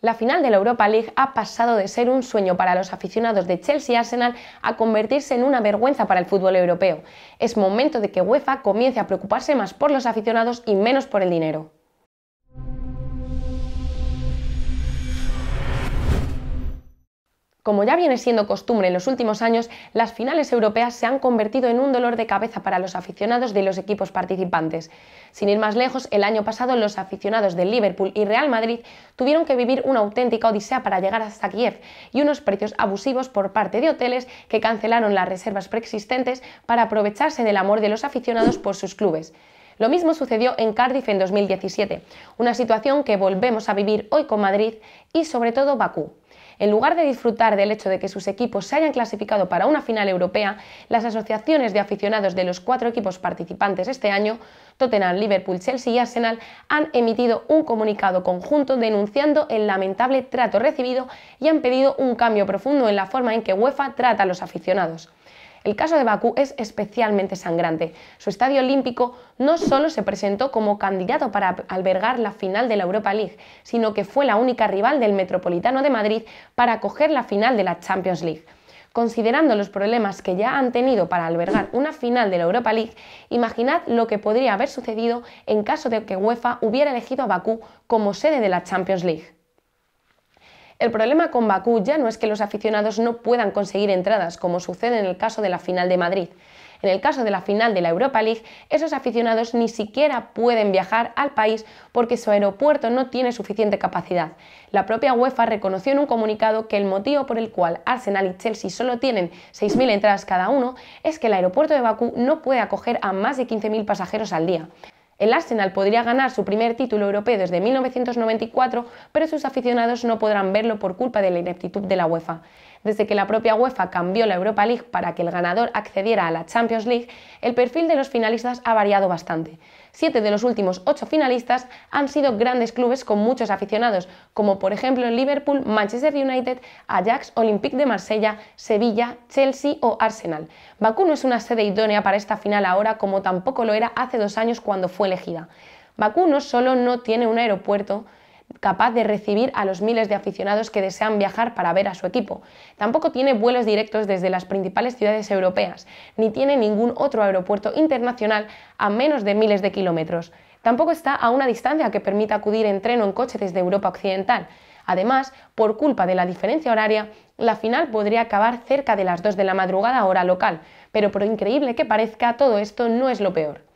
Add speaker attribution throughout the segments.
Speaker 1: La final de la Europa League ha pasado de ser un sueño para los aficionados de Chelsea y Arsenal a convertirse en una vergüenza para el fútbol europeo. Es momento de que UEFA comience a preocuparse más por los aficionados y menos por el dinero. Como ya viene siendo costumbre en los últimos años, las finales europeas se han convertido en un dolor de cabeza para los aficionados de los equipos participantes. Sin ir más lejos, el año pasado los aficionados del Liverpool y Real Madrid tuvieron que vivir una auténtica odisea para llegar hasta Kiev y unos precios abusivos por parte de hoteles que cancelaron las reservas preexistentes para aprovecharse del amor de los aficionados por sus clubes. Lo mismo sucedió en Cardiff en 2017, una situación que volvemos a vivir hoy con Madrid y sobre todo Bakú. En lugar de disfrutar del hecho de que sus equipos se hayan clasificado para una final europea, las asociaciones de aficionados de los cuatro equipos participantes este año, Tottenham, Liverpool, Chelsea y Arsenal, han emitido un comunicado conjunto denunciando el lamentable trato recibido y han pedido un cambio profundo en la forma en que UEFA trata a los aficionados. El caso de Bakú es especialmente sangrante. Su estadio olímpico no solo se presentó como candidato para albergar la final de la Europa League, sino que fue la única rival del Metropolitano de Madrid para acoger la final de la Champions League. Considerando los problemas que ya han tenido para albergar una final de la Europa League, imaginad lo que podría haber sucedido en caso de que UEFA hubiera elegido a Bakú como sede de la Champions League. El problema con Bakú ya no es que los aficionados no puedan conseguir entradas, como sucede en el caso de la final de Madrid. En el caso de la final de la Europa League, esos aficionados ni siquiera pueden viajar al país porque su aeropuerto no tiene suficiente capacidad. La propia UEFA reconoció en un comunicado que el motivo por el cual Arsenal y Chelsea solo tienen 6.000 entradas cada uno es que el aeropuerto de Bakú no puede acoger a más de 15.000 pasajeros al día. El Arsenal podría ganar su primer título europeo desde 1994, pero sus aficionados no podrán verlo por culpa de la ineptitud de la UEFA. Desde que la propia UEFA cambió la Europa League para que el ganador accediera a la Champions League, el perfil de los finalistas ha variado bastante. Siete de los últimos ocho finalistas han sido grandes clubes con muchos aficionados, como por ejemplo Liverpool, Manchester United, Ajax, Olympique de Marsella, Sevilla, Chelsea o Arsenal. Bakú no es una sede idónea para esta final ahora como tampoco lo era hace dos años cuando fue elegida. Bakú no solo no tiene un aeropuerto, capaz de recibir a los miles de aficionados que desean viajar para ver a su equipo. Tampoco tiene vuelos directos desde las principales ciudades europeas, ni tiene ningún otro aeropuerto internacional a menos de miles de kilómetros. Tampoco está a una distancia que permita acudir en tren o en coche desde Europa Occidental. Además, por culpa de la diferencia horaria, la final podría acabar cerca de las 2 de la madrugada hora local, pero por increíble que parezca, todo esto no es lo peor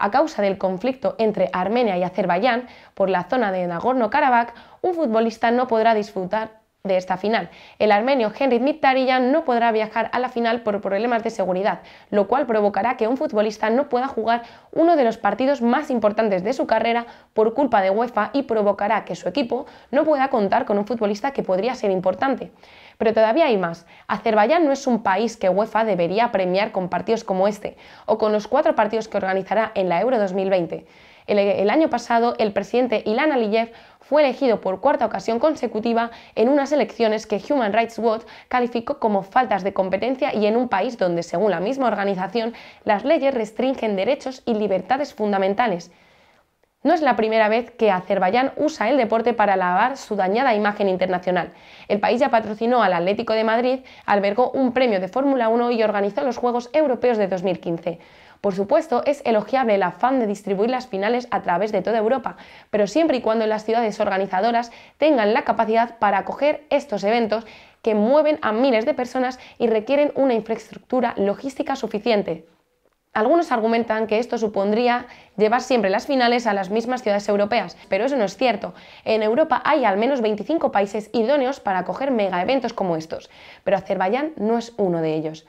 Speaker 1: a causa del conflicto entre Armenia y Azerbaiyán por la zona de Nagorno-Karabaj, un futbolista no podrá disfrutar de esta final. El armenio Henry Mkhitaryan no podrá viajar a la final por problemas de seguridad, lo cual provocará que un futbolista no pueda jugar uno de los partidos más importantes de su carrera por culpa de UEFA y provocará que su equipo no pueda contar con un futbolista que podría ser importante. Pero todavía hay más. Azerbaiyán no es un país que UEFA debería premiar con partidos como este o con los cuatro partidos que organizará en la Euro 2020. El, año pasado, el presidente Ilan Aliyev fue elegido por cuarta ocasión consecutiva en unas elecciones que Human Rights Watch calificó como faltas de competencia y en un país donde, según la misma organización, las leyes restringen derechos y libertades fundamentales. No es la primera vez que Azerbaiyán usa el deporte para lavar su dañada imagen internacional. El país ya patrocinó al Atlético de Madrid, albergó un premio de Fórmula 1 y organizó los Juegos Europeos de 2015. Por supuesto, es elogiable el afán de distribuir las finales a través de toda Europa, pero siempre y cuando las ciudades organizadoras tengan la capacidad para acoger estos eventos que mueven a miles de personas y requieren una infraestructura logística suficiente. Algunos argumentan que esto supondría llevar siempre las finales a las mismas ciudades europeas, pero eso no es cierto. En Europa hay al menos 25 países idóneos para acoger megaeventos como estos, pero Azerbaiyán no es uno de ellos.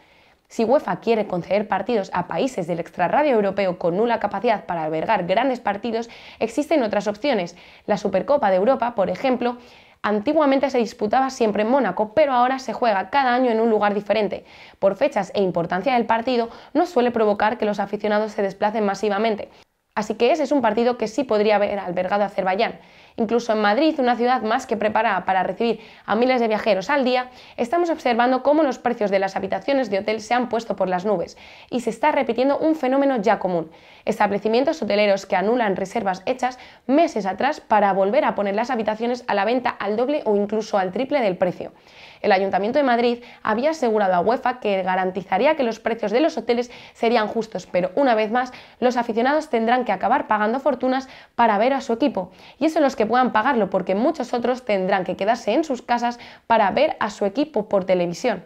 Speaker 1: Si UEFA quiere conceder partidos a países del extrarradio europeo con nula capacidad para albergar grandes partidos, existen otras opciones. La Supercopa de Europa, por ejemplo, Antiguamente se disputaba siempre en Mónaco, pero ahora se juega cada año en un lugar diferente. Por fechas e importancia del partido, no suele provocar que los aficionados se desplacen masivamente. Así que ese es un partido que sí podría haber albergado a Azerbaiyán. Incluso en Madrid, una ciudad más que preparada para recibir a miles de viajeros al día, estamos observando cómo los precios de las habitaciones de hotel se han puesto por las nubes y se está repitiendo un fenómeno ya común. Establecimientos hoteleros que anulan reservas hechas meses atrás para volver a poner las habitaciones a la venta al doble o incluso al triple del precio. El Ayuntamiento de Madrid había asegurado a UEFA que garantizaría que los precios de los hoteles serían justos, pero una vez más los aficionados tendrán que acabar pagando fortunas para ver a su equipo. Y eso los que puedan pagarlo, porque muchos otros tendrán que quedarse en sus casas para ver a su equipo por televisión.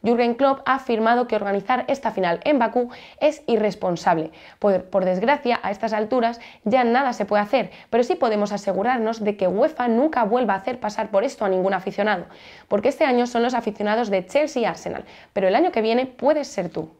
Speaker 1: Jürgen Klopp ha afirmado que organizar esta final en Bakú es irresponsable. Por, por, desgracia, a estas alturas ya nada se puede hacer, pero sí podemos asegurarnos de que UEFA nunca vuelva a hacer pasar por esto a ningún aficionado, porque este año son los aficionados de Chelsea y Arsenal, pero el año que viene puedes ser tú.